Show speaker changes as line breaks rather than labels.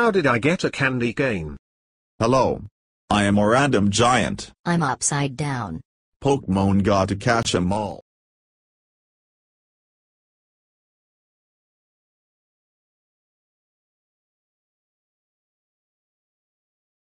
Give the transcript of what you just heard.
How did I get a candy cane? Hello. I am a random giant.
I'm
upside down.
Pokemon gotta catch 'em all.